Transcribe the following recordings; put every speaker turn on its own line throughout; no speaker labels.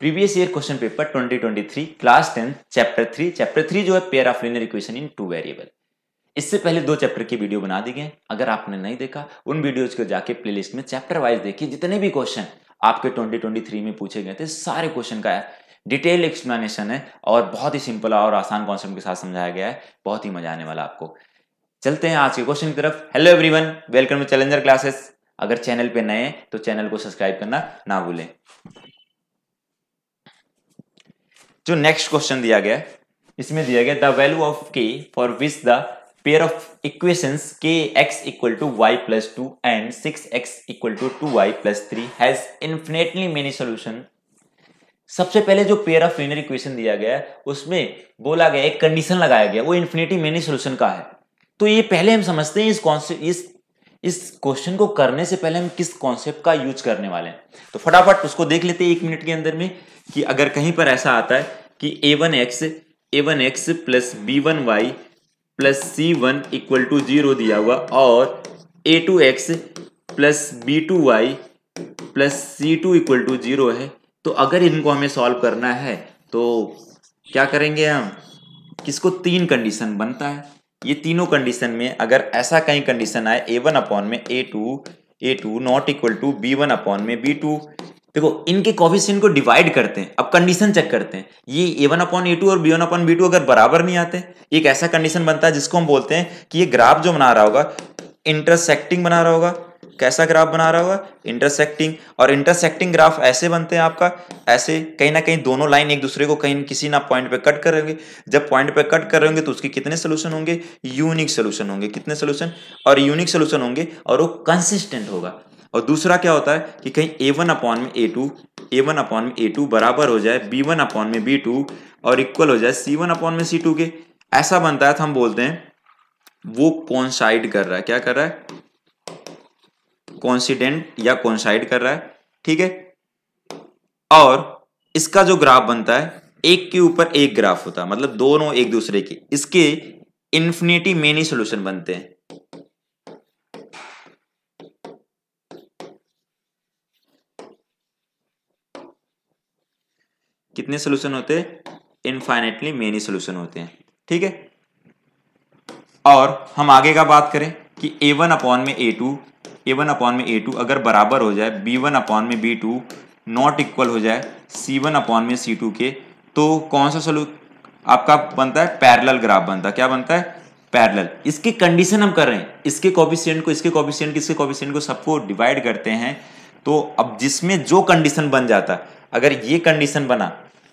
previous year question paper 2023 class tenth chapter three chapter three जो है pair of linear equation in two variable इससे पहले दो chapter की वीडियो बना दी गए अगर आपने नहीं देखा उन वीडियोज को जाके प्लेलिस्ट में चैप्टर वाइज देखिए जितने भी क्वेश्चन आपके 2023 में पूछे गए थे सारे क्वेश्चन का डिटेल एक्सप्लेनेशन है और बहुत ही सिंपल और आसान कॉन्सेप्ट के साथ समझाया गया है बहुत ही मजा आने वाला आपको चलते हैं आज के क्वेश्चन की तरफ hello everyone welcome to challenger classes अगर चैनल पे नए हैं तो चैनल को सब्सक्राइब करना ना भूलें जो नेक्स्ट क्वेश्चन दिया गया इसमें दिया गया the value of k for which the pair of equation k x equal to y plus two and six x equal to two y plus three has infinitely many solution सबसे पहले जो pair of linear equation दिया गया है उसमें बोला गया एक कंडीशन लगाया गया वो इन्फिनिटी मेनी सोल्यूशन का है तो ये पहले हम समझते हैं इस कॉन्सेप्ट इस इस क्वेश्चन को करने से पहले हम किस कॉन्सेप्ट का यूज करने वाले हैं तो फटाफट उसको देख लेते हैं एक मिनट के अंदर में कि अगर कहीं पर ऐसा आता है कि a one x a one x plus b one y plus c one equal to zero दिया हुआ और a two x plus b two y plus c two equal to zero है तो अगर इनको हमें सॉल्व करना है तो क्या करेंगे हम किसको तीन कंडीशन बनता है ये तीनों कंडीशन में अगर ऐसा कहीं कंडीशन आए ए वन अपॉन में a two a two not equal to b one upon में बी टू देखो इनके कॉफिशियन को डिवाइड करते हैं अब कंडीशन चेक करते हैं ये a one upon a two और b one upon b two अगर बराबर नहीं आते एक ऐसा कंडीशन बनता है जिसको हम बोलते हैं कि ये ग्राफ जो बना रहा होगा इंटरसेक्टिंग बना रहा होगा कैसा ग्राफ बना रहा होगा इंटरसेक्टिंग और इंटरसेक्टिंग ग्राफ ऐसे बनते हैं आपका ऐसे कहीं ना कहीं दोनों लाइन एक दूसरे को कहीं किसी ना पॉइंट पे कट कर होंगे जब पॉइंट पे कट कर रहे होंगे तो उसके कितने सोल्यूशन होंगे यूनिक सोल्यूशन होंगे कितने सोल्यूशन और यूनिक सोल्यूशन होंगे और वो कंसिस्टेंट होगा और दूसरा क्या होता है कि कहीं ए वन अपॉन में a two a one upon में ए टू बराबर हो जाए बी वन अपॉन में बी टू और इक्वल हो जाए सी वन अपॉन में सी टू के ऐसा बनता है तो हम बोलते हैं वो कॉन्साइड कर रहा है क्या कर रहा है कॉन्सिडेंट या कॉन्साइड कर रहा है ठीक है और इसका जो ग्राफ बनता है एक के ऊपर एक ग्राफ होता है मतलब दोनों एक दूसरे के इसके इन्फिनिटी मेनी सोल्यूशन बनते हैं कितने सोल्यूशन होते हैं इनफाइनेटली मेनी सोल्यूशन होते हैं ठीक है और हम आगे का बात करें कि ए वन अपॉन में a two a one upon में ए टू अगर बराबर हो जाए बी वन अपॉन में बी टू नॉट इक्वल हो जाए सी वन अपॉन में सी टू के तो कौन सा सोल्यू आपका बनता है पैरेलल ग्राफ बनता है क्या बनता है पैरेलल इसकी कंडीशन हम कर रहे हैं इसके कॉपिशियंट को इसके कॉपिशियंट इसके कॉपिशियंट को सबको डिवाइड करते हैं तो अब जिसमें जो कंडीशन बन जाता है अगर ये कंडीशन बना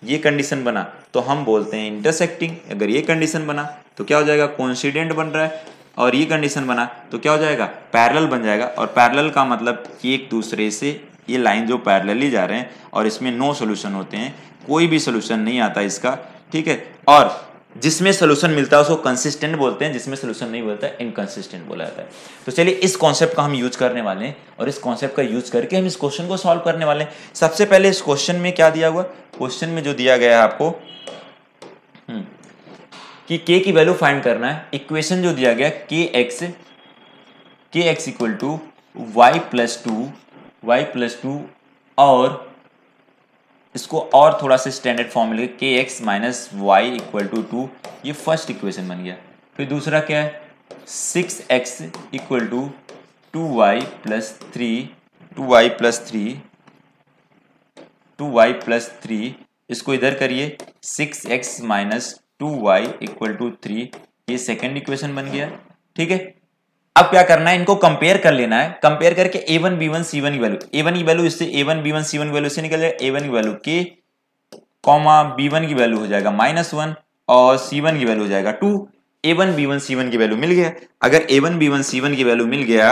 ये कंडीशन बना तो हम बोलते हैं इंटरसेक्टिंग अगर ये कंडीशन बना तो क्या हो जाएगा कॉन्सिडेंट बन रहा है और ये कंडीशन बना तो क्या हो जाएगा पैरल बन जाएगा और पैरल का मतलब कि एक दूसरे से ये लाइन जो ही जा रहे हैं और इसमें नो सोल्यूशन होते हैं कोई भी सोल्यूशन नहीं आता इसका ठीक है और जिसमें सोल्यूशन मिलता है उसको कंसिस्टेंट बोलते हैं जिसमें सोल्यूशन नहीं बोलता इनकंसिस्टेंट बोला जाता है तो चलिए इस कॉन्सेप्ट का हम यूज करने वाले हैं और इस कॉन्सेप्ट का यूज करके हम इस क्वेश्चन को सॉल्व करने वाले हैं सबसे पहले इस क्वेश्चन में क्या दिया हुआ क्वेश्चन में जो दिया गया है आपको हम्म, कि के की वैल्यू फाइंड करना है इक्वेशन जो दिया गया k x k x equal to y plus two y plus two और इसको और थोड़ा सा स्टैंडर्ड फॉर्म मिलेगा k x minus y equal to two ये फर्स्ट इक्वेशन बन गया फिर दूसरा क्या है six x equal to two y plus three two y plus three two y plus three इसको इधर करिए six x minus two y equal to three ये सेकेंड इक्वेशन बन गया ठीक है अब क्या करना है इनको कंपेयर कर लेना है कंपेयर करके a one b one c one की वैल्यू ए वन की वैल्यू इससे a one b one c one value से निकल जाएगा ए वन की value k comma b one की वैल्यू हो जाएगा माइनस वन और सी वन की वैल्यू हो जाएगा two a one b one c one की वैल्यू मिल गया अगर a one b one c one की वैल्यू मिल गया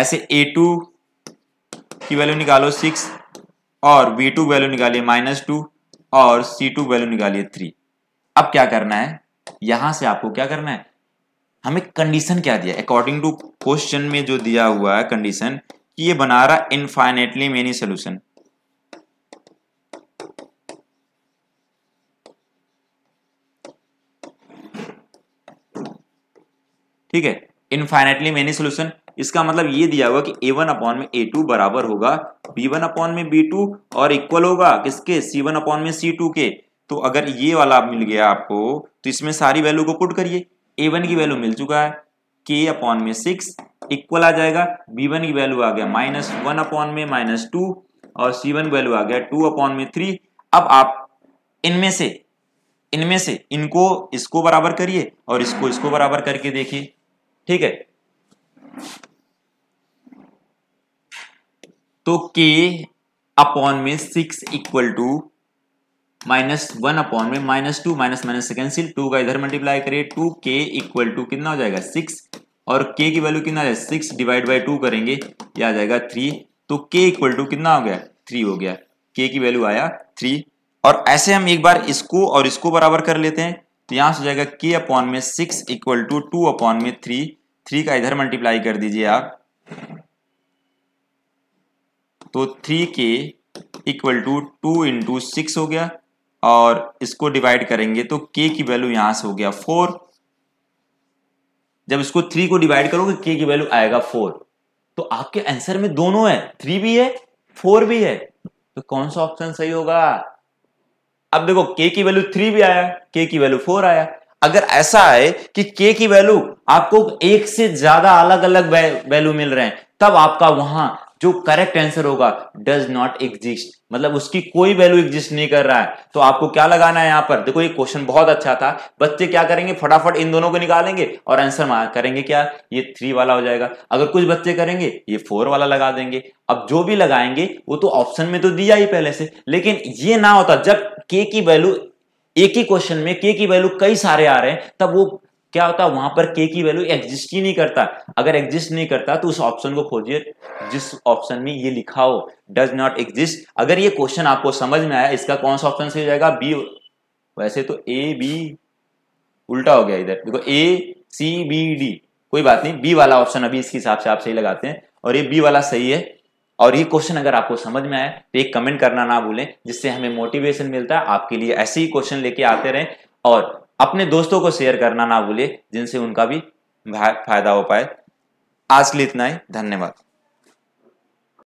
ऐसे ए टू की वैल्यू निकालो सिक्स और बी टू वैल्यू निकालिए माइनस टू और सी टू वैल्यू निकालिए थ्री अब क्या करना है यहां से आपको क्या करना है हमें कंडीशन क्या दिया अकॉर्डिंग टू क्वेश्चन में जो दिया हुआ है कंडीशन कि ये बना रहा इनफाइनेटली मेनी सोल्यूशन ठीक है इनफाइनेटली मेनी सोल्यूशन इसका मतलब ये दिया हुआ कि ए वन अपॉन में ए टू बराबर होगा बी वन अपॉन में बी टू और इक्वल होगा किसके सी वन अपॉन में सी टू के तो अगर ये वाला मिल गया आपको तो इसमें सारी वैल्यू को पुट करिए ए वन की वैल्यू मिल चुका है के अपॉन में सिक्स इक्वल आ जाएगा बी वन की वैल्यू आ गया माइनस वन अपॉन में माइनस टू और सी वन वैल्यू आ गया टू अपॉन में थ्री अब आप इनमें से इनमें से इनको इसको बराबर करिए और इसको इसको बराबर करके देखिए ठीक है तो के अपॉन में six equal to minus one upon में माइनस टू माइनस माइनस से कैंसिल टू का इधर मल्टीप्लाई करिए टू के इक्वल टू कितना हो जाएगा सिक्स और के की वैल्यू कितना आ जाएगा सिक्स डिवाइड बाई टू करेंगे ये आ जाएगा थ्री तो के इक्वल टू कितना हो गया थ्री हो गया के की वैल्यू आया थ्री और ऐसे हम एक बार इसको और इसको बराबर कर लेते हैं तो यहाँ से हो जाएगा के अपॉन में six equal to two upon में थ्री थ्री का इधर मल्टीप्लाई कर दीजिए आप तो three k equal to two into six हो गया और इसको डिवाइड करेंगे तो के की वैल्यू यहां से हो गया फोर जब इसको थ्री को डिवाइड करोगे के की वैल्यू आएगा फोर तो आपके आंसर में दोनों है थ्री भी है फोर भी है तो कौन सा ऑप्शन सही होगा अब देखो के की वैल्यू थ्री भी आया के की वैल्यू फोर आया अगर ऐसा है कि के की वैल्यू आपको एक से ज्यादा अलग अलग वैल्यू मिल रहे हैं तब आपका वहां जो करेक्ट आंसर होगा डज नॉट एग्जिस्ट मतलब उसकी कोई वैल्यू एग्जिस्ट नहीं कर रहा है तो आपको क्या लगाना है यहां पर देखो ये क्वेश्चन बहुत अच्छा था बच्चे क्या करेंगे फटाफट इन दोनों को निकालेंगे और आंसर करेंगे क्या ये थ्री वाला हो जाएगा अगर कुछ बच्चे करेंगे ये फोर वाला लगा देंगे अब जो भी लगाएंगे वो तो ऑप्शन में तो दिया ही पहले से लेकिन ये ना होता जब के की वैल्यू एक ही क्वेश्चन में के की वैल्यू कई सारे आ रहे हैं तब वो क्या होता है वहां पर के की वैल्यू एग्जिस्ट ही नहीं करता अगर एग्जिस्ट नहीं करता तो उस ऑप्शन को खोजिए जिस ऑप्शन में ये लिखा हो डज नॉट एग्जिस्ट अगर ये क्वेश्चन आपको समझ में आया इसका कौन सा ऑप्शन सही हो जाएगा बी वैसे तो ए बी उल्टा हो गया इधर देखो ए सी बी डी कोई बात नहीं बी वाला ऑप्शन अभी इसके हिसाब से आप सही लगाते हैं और ये बी वाला सही है और ये क्वेश्चन अगर आपको समझ में आए तो एक कमेंट करना ना भूलें जिससे हमें मोटिवेशन मिलता है आपके लिए ऐसे ही क्वेश्चन लेके आते रहें और अपने दोस्तों को शेयर करना ना भूले जिनसे उनका भी फायदा हो पाए आज के लिए इतना ही धन्यवाद